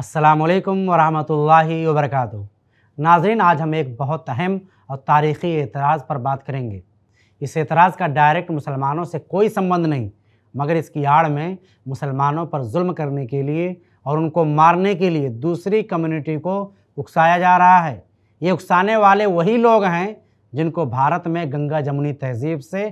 असलकम वरहमतुल्लाहि वरक नाजरीन आज हम एक बहुत अहम और तारीख़ी एतराज़ पर बात करेंगे इस एतराज़ का डायरेक्ट मुसलमानों से कोई संबंध नहीं मगर इसकी आड़ में मुसलमानों पर जुल्म करने के लिए और उनको मारने के लिए दूसरी कम्युनिटी को उकसाया जा रहा है ये उकसाने वाले वही लोग हैं जिनको भारत में गंगा जमुनी तहजीब से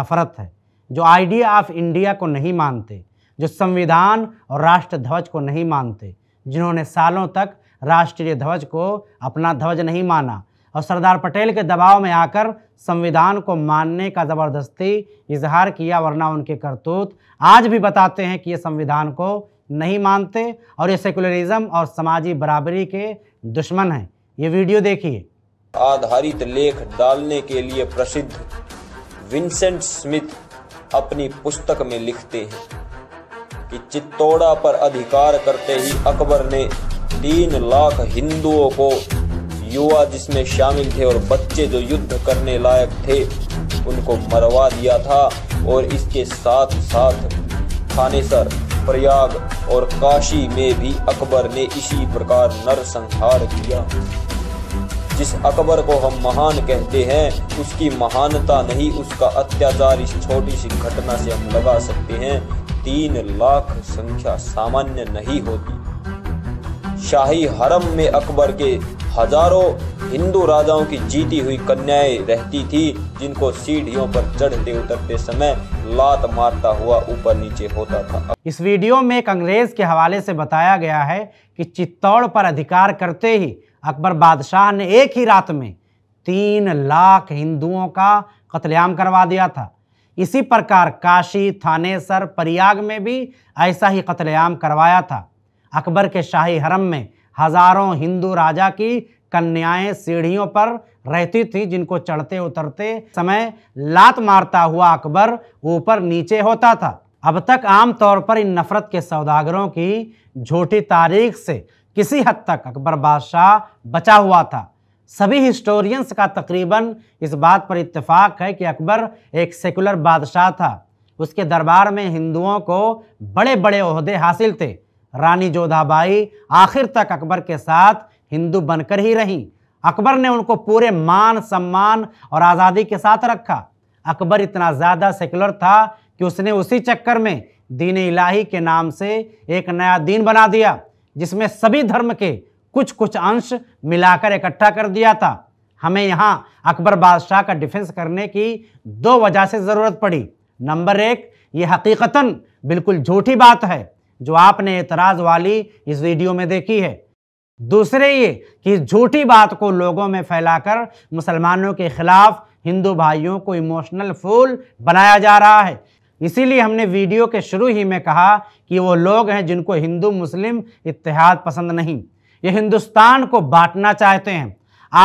नफ़रत है जो आइडिया ऑफ इंडिया को नहीं मानते जो संविधान और राष्ट्र ध्वज को नहीं मानते जिन्होंने सालों तक राष्ट्रीय ध्वज को अपना ध्वज नहीं माना और सरदार पटेल के दबाव में आकर संविधान को मानने का ज़बरदस्ती इजहार किया वरना उनके करतूत आज भी बताते हैं कि ये संविधान को नहीं मानते और ये सेकुलरिज्म और समाजी बराबरी के दुश्मन हैं ये वीडियो देखिए आधारित लेख डालने के लिए प्रसिद्ध विंसेंट स्मिथ अपनी पुस्तक में लिखते हैं कि चित्तौड़ा पर अधिकार करते ही अकबर ने तीन लाख हिंदुओं को युवा जिसमें शामिल थे और बच्चे जो युद्ध करने लायक थे उनको मरवा दिया था और इसके साथ साथ थानेसर प्रयाग और काशी में भी अकबर ने इसी प्रकार नरसंहार किया जिस अकबर को हम महान कहते हैं उसकी महानता नहीं उसका अत्याचार इस छोटी सी घटना से हम लगा सकते हैं तीन लाख संख्या सामान्य नहीं होती शाही हरम में अकबर के हजारों हिंदू राजाओं की जीती हुई कन्याएं रहती थी जिनको सीढ़ियों पर चढ़ते उतरते समय लात मारता हुआ ऊपर नीचे होता था इस वीडियो में एक अंग्रेज के हवाले से बताया गया है कि चित्तौड़ पर अधिकार करते ही अकबर बादशाह ने एक ही रात में तीन लाख हिंदुओं का कत्लेआम करवा दिया था इसी प्रकार काशी थानेसर प्रयाग में भी ऐसा ही कत्लेआम करवाया था अकबर के शाही हरम में हजारों हिंदू राजा की कन्याएं सीढ़ियों पर रहती थीं जिनको चढ़ते उतरते समय लात मारता हुआ अकबर ऊपर नीचे होता था अब तक आमतौर पर इन नफरत के सौदागरों की झूठी तारीख से किसी हद तक अकबर बादशाह बचा हुआ था सभी हिस्टोरियंस का तकरीबन इस बात पर इत्तेफाक है कि अकबर एक सेकुलर बादशाह था उसके दरबार में हिंदुओं को बड़े बड़े अहदे हासिल थे रानी जोधाबाई आखिर तक अकबर के साथ हिंदू बनकर ही रहीं अकबर ने उनको पूरे मान सम्मान और आज़ादी के साथ रखा अकबर इतना ज़्यादा सेकुलर था कि उसने उसी चक्कर में दीन इलाही के नाम से एक नया दीन बना दिया जिसमें सभी धर्म के कुछ कुछ अंश मिलाकर इकट्ठा कर दिया था हमें यहाँ अकबर बादशाह का डिफेंस करने की दो वजह से ज़रूरत पड़ी नंबर एक ये हकीकतन बिल्कुल झूठी बात है जो आपने एतराज़ वाली इस वीडियो में देखी है दूसरे ये कि इस झूठी बात को लोगों में फैलाकर मुसलमानों के ख़िलाफ़ हिंदू भाइयों को इमोशनल फूल बनाया जा रहा है इसीलिए हमने वीडियो के शुरू ही में कहा कि वो लोग हैं जिनको हिंदू मुस्लिम इतिहाद पसंद नहीं ये हिंदुस्तान को बांटना चाहते हैं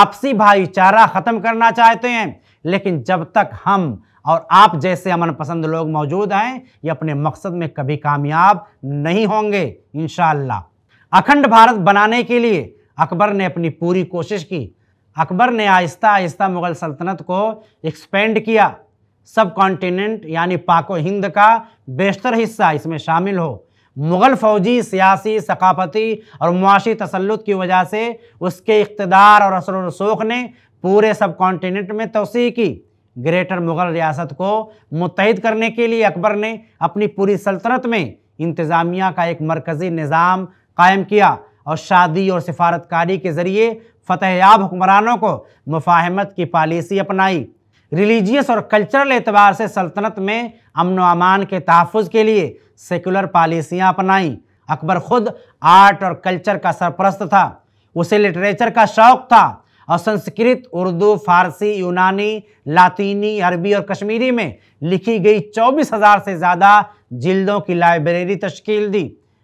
आपसी भाईचारा ख़त्म करना चाहते हैं लेकिन जब तक हम और आप जैसे अमन पसंद लोग मौजूद हैं ये अपने मकसद में कभी कामयाब नहीं होंगे इन अखंड भारत बनाने के लिए अकबर ने अपनी पूरी कोशिश की अकबर ने आहिस्ता आहिस्ता मुग़ल सल्तनत को एक्सपेंड किया सब कॉन्टिनेंट यानी पाको हिंद का बेशतर हिस्सा इसमें शामिल हो मुग़ल फौजी सियासी सकाफ़ती और मुआशी तसलुत की वजह से उसके इकतदार और असर रसूख ने पूरे सब कॉन्टीनेंट में तोसी की ग्रेटर मुग़ल रियासत को मुतहद करने के लिए अकबर ने अपनी पूरी सल्तनत में इंतज़ामिया का एक मरकज़ी निज़ाम कायम किया और शादी और सिफारतकारी के ज़रिए याब हुक्मरानों को मुफाहमत की पॉलिसी अपनाई रिलीजियस और कल्चरल एतबार से सल्तनत में अमन अमान के तहफ़ के लिए सेकुलर पॉलिसियाँ अपनाईं अकबर ख़ुद आर्ट और कल्चर का सरपरस्त था उसे लिटरेचर का शौक़ था और संस्कृत उर्दू फारसी यूनानी लातीनी अरबी और कश्मीरी में लिखी गई चौबीस हज़ार से ज़्यादा जिल्दों की लाइब्रेरी तश्कील दी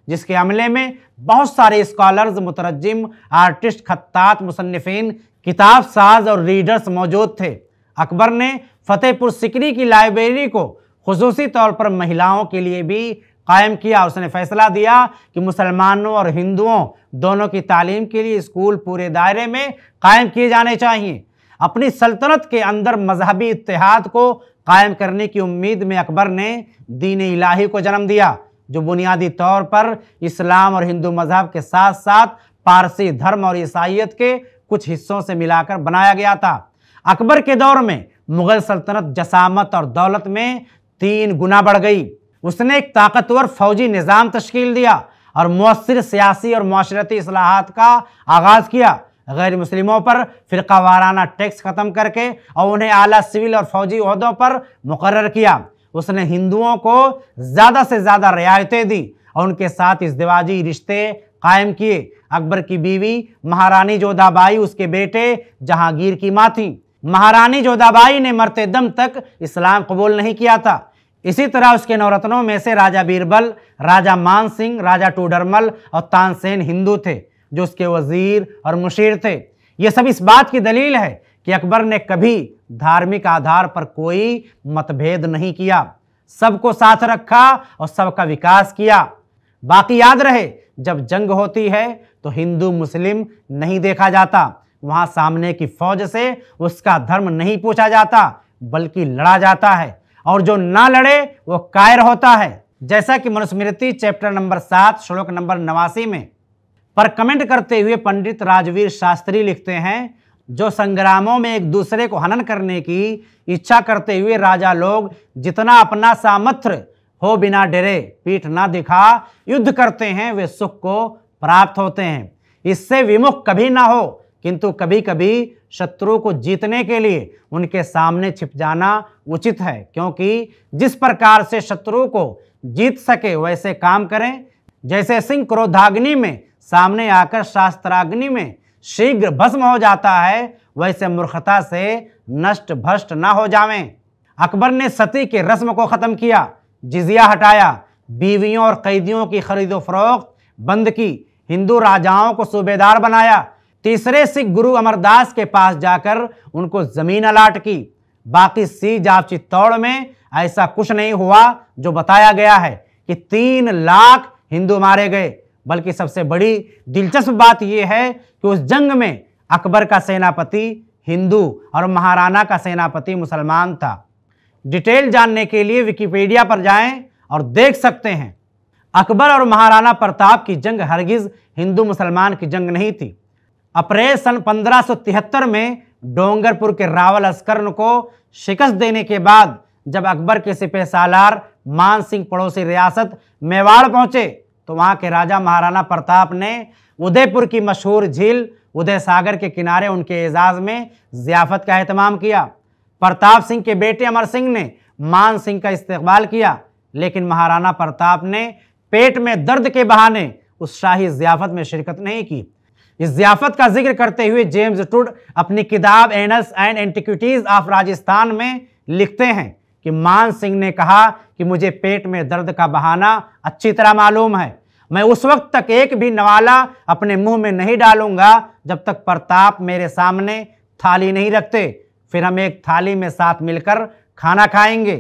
जिसके अमले में बहुत सारे स्कॉलर्स मुतरजम आर्टिस्ट खत्त मुसनफिन किताब साज और रीडर्स मौजूद थे अकबर ने फतेहपुर सिकरी की लाइब्रेरी को खसूसी तौर पर महिलाओं के लिए भी कायम किया उसने फैसला दिया कि मुसलमानों और हिंदुओं दोनों की तालीम के लिए स्कूल पूरे दायरे में कायम किए जाने चाहिए अपनी सल्तनत के अंदर मजहबी इतिहाद को कायम करने की उम्मीद में अकबर ने दीन इलाही को जन्म दिया जो बुनियादी तौर पर इस्लाम और हिंदू मजहब के साथ साथ पारसी धर्म और ईसाइत के कुछ हिस्सों से मिलाकर बनाया गया था अकबर के दौर में मुगल सल्तनत जसामत और दौलत में तीन गुना बढ़ गई उसने एक ताकतवर फौजी निज़ाम तश्कील दिया और मौसर सियासी और माशरती असलाहत का आगाज़ किया गैर मुस्लिमों पर फ़िरका वाराना टैक्स ख़त्म करके और उन्हें आला सिविल और फौजी अहदों पर मुकर किया उसने हिंदुओं को ज़्यादा से ज़्यादा रियायतें दी और उनके साथ दिवाजी रिश्ते कायम किए अकबर की बीवी महारानी जोधाबाई उसके बेटे जहांगीर की माँ थी महारानी जोधाबाई ने मरते दम तक इस्लाम कबूल नहीं किया था इसी तरह उसके नवरत्नों में से राजा बीरबल राजा मान सिंह राजा टूडरमल और तानसेन हिंदू थे जो उसके वजीर और मुशीर थे ये सब इस बात की दलील है कि अकबर ने कभी धार्मिक आधार पर कोई मतभेद नहीं किया सबको साथ रखा और सबका विकास किया बाकी याद रहे जब जंग होती है तो हिंदू मुस्लिम नहीं देखा जाता वहां सामने की फौज से उसका धर्म नहीं पूछा जाता बल्कि लड़ा जाता है और जो ना लड़े वो कायर होता है जैसा कि मनुस्मृति चैप्टर नंबर सात श्लोक नंबर नवासी में पर कमेंट करते हुए पंडित राजवीर शास्त्री लिखते हैं जो संग्रामों में एक दूसरे को हनन करने की इच्छा करते हुए राजा लोग जितना अपना सामर्थ्य हो बिना डरे पीठ ना दिखा युद्ध करते हैं वे सुख को प्राप्त होते हैं इससे विमुख कभी ना हो किंतु कभी कभी शत्रु को जीतने के लिए उनके सामने छिप जाना उचित है क्योंकि जिस प्रकार से शत्रु को जीत सके वैसे काम करें जैसे सिंह क्रोधाग्नि में सामने आकर शास्त्राग्नि में शीघ्र भस्म हो जाता है वैसे मूर्खता से नष्ट भ्रष्ट ना हो जावें अकबर ने सती के रस्म को ख़त्म किया जिजिया हटाया बीवियों और कैदियों की खरीदो फरोख्त बंद की हिंदू राजाओं को सूबेदार बनाया तीसरे सिख गुरु अमरदास के पास जाकर उनको जमीन अलाट की बाकी सी जाप चित्तौड़ में ऐसा कुछ नहीं हुआ जो बताया गया है कि तीन लाख हिंदू मारे गए बल्कि सबसे बड़ी दिलचस्प बात यह है कि उस जंग में अकबर का सेनापति हिंदू और महाराणा का सेनापति मुसलमान था डिटेल जानने के लिए विकिपीडिया पर जाएं और देख सकते हैं अकबर और महाराणा प्रताप की जंग हरगिज हिंदू मुसलमान की जंग नहीं थी अप्रैल सन 1573 में डोंगरपुर के रावल अस्करन को शिकस्त देने के बाद जब अकबर के सिपह सालार मान सिंह पड़ोसी रियासत मेवाड़ पहुंचे तो वहां के राजा महाराणा प्रताप ने उदयपुर की मशहूर झील उदय सागर के किनारे उनके एजाज में जियाफत का अहतमाम किया प्रताप सिंह के बेटे अमर सिंह ने मान सिंह का इस्तेबाल किया लेकिन महाराणा प्रताप ने पेट में दर्द के बहाने उस शाही जियाफत में शिरकत नहीं की इस जियाफत का जिक्र करते हुए जेम्स टूड अपनी किताब annals and antiquities of Rajasthan में लिखते हैं कि मान सिंह ने कहा कि मुझे पेट में दर्द का बहाना अच्छी तरह मालूम है मैं उस वक्त तक एक भी नवाला अपने मुंह में नहीं डालूंगा जब तक प्रताप मेरे सामने थाली नहीं रखते फिर हम एक थाली में साथ मिलकर खाना खाएंगे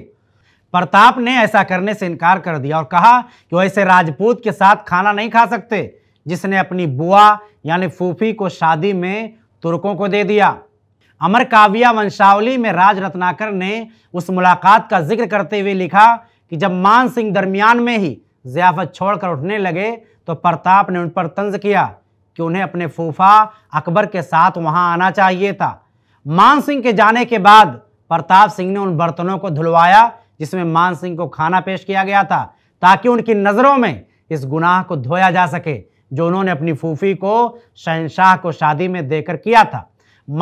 प्रताप ने ऐसा करने से इनकार कर दिया और कहा कि वैसे राजपूत के साथ खाना नहीं खा सकते जिसने अपनी बुआ यानी फूफी को शादी में तुर्कों को दे दिया अमर काव्या वंशावली में राज रत्नाकर ने उस मुलाकात का जिक्र करते हुए लिखा कि जब मान सिंह दरमियान में ही जियाफत छोड़कर उठने लगे तो प्रताप ने उन पर तंज किया कि उन्हें अपने फूफा अकबर के साथ वहां आना चाहिए था मान सिंह के जाने के बाद प्रताप सिंह ने उन बर्तनों को धुलवाया जिसमें मान सिंह को खाना पेश किया गया था ताकि उनकी नज़रों में इस गुनाह को धोया जा सके जो उन्होंने अपनी फूफी को शहनशाह को शादी में देकर किया था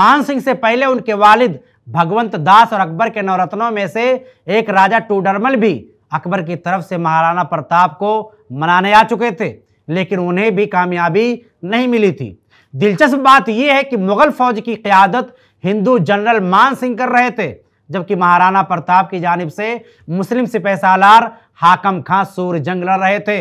मान सिंह से पहले उनके वालिद भगवंत दास और अकबर के नवरत्नों में से एक राजा टूडरमल भी अकबर की तरफ से महाराणा प्रताप को मनाने आ चुके थे लेकिन उन्हें भी कामयाबी नहीं मिली थी दिलचस्प बात यह है कि मुगल फौज की क्यादत हिंदू जनरल मान सिंह कर रहे थे जबकि महाराणा प्रताप की जानब से मुस्लिम सिपहसालार हाकम खां जंग लड़ रहे थे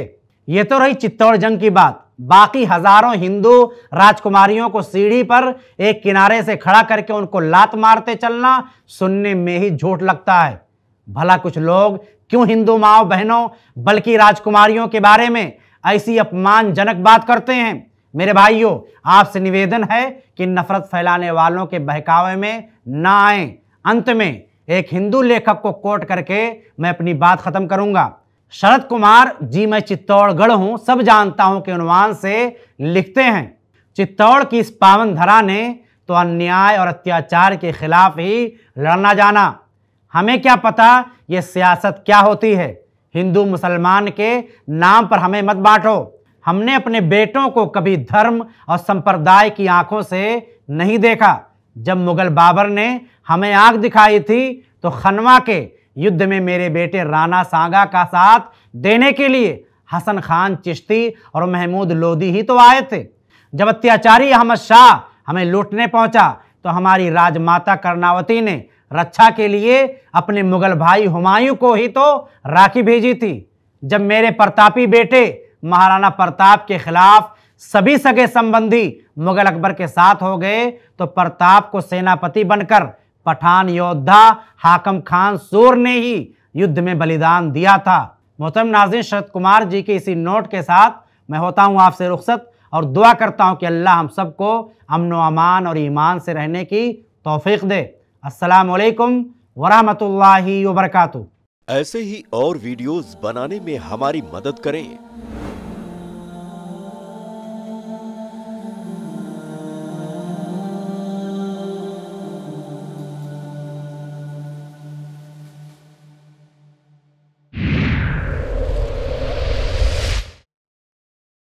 ये तो रही चित्तौड़ जंग की बात बाकी हजारों हिंदू राजकुमारियों को सीढ़ी पर एक किनारे से खड़ा करके उनको लात मारते चलना सुनने में ही झूठ लगता है भला कुछ लोग क्यों हिंदू माओ बहनों बल्कि राजकुमारियों के बारे में ऐसी अपमानजनक बात करते हैं मेरे भाइयों आपसे निवेदन है कि नफरत फैलाने वालों के बहकावे में ना आए अंत में एक हिंदू लेखक को कोट करके मैं अपनी बात खत्म करूंगा शरद कुमार जी मैं चित्तौड़गढ़ हूँ सब जानता हूँ कि अनुमान से लिखते हैं चित्तौड़ की इस पावन धरा ने तो अन्याय और अत्याचार के खिलाफ ही लड़ना जाना हमें क्या पता ये सियासत क्या होती है हिंदू मुसलमान के नाम पर हमें मत बांटो हमने अपने बेटों को कभी धर्म और संप्रदाय की आंखों से नहीं देखा जब मुगल बाबर ने हमें आंख दिखाई थी तो खनवा के युद्ध में मेरे बेटे राना सांगा का साथ देने के लिए हसन खान चिश्ती और महमूद लोदी ही तो आए थे जब अत्याचारी अहमद शाह हमें लूटने पहुंचा तो हमारी राजमाता कर्णावती ने रक्षा के लिए अपने मुगल भाई हुमायूं को ही तो राखी भेजी थी जब मेरे प्रतापी बेटे महाराणा प्रताप के खिलाफ सभी सगे संबंधी मुगल अकबर के साथ हो गए तो प्रताप को सेनापति बनकर पठान योद्धा हाकम खान सोर ने ही युद्ध में बलिदान दिया था मोहतरम नाजिन शरद कुमार जी के इसी नोट के साथ मैं होता हूँ आपसे रुख्सत और दुआ करता हूँ कि अल्लाह हम सबको अमन अमान और ईमान से रहने की तोफीक दे असलकम वरहमत ला वरक ऐसे ही और वीडियोज़ बनाने में हमारी मदद करें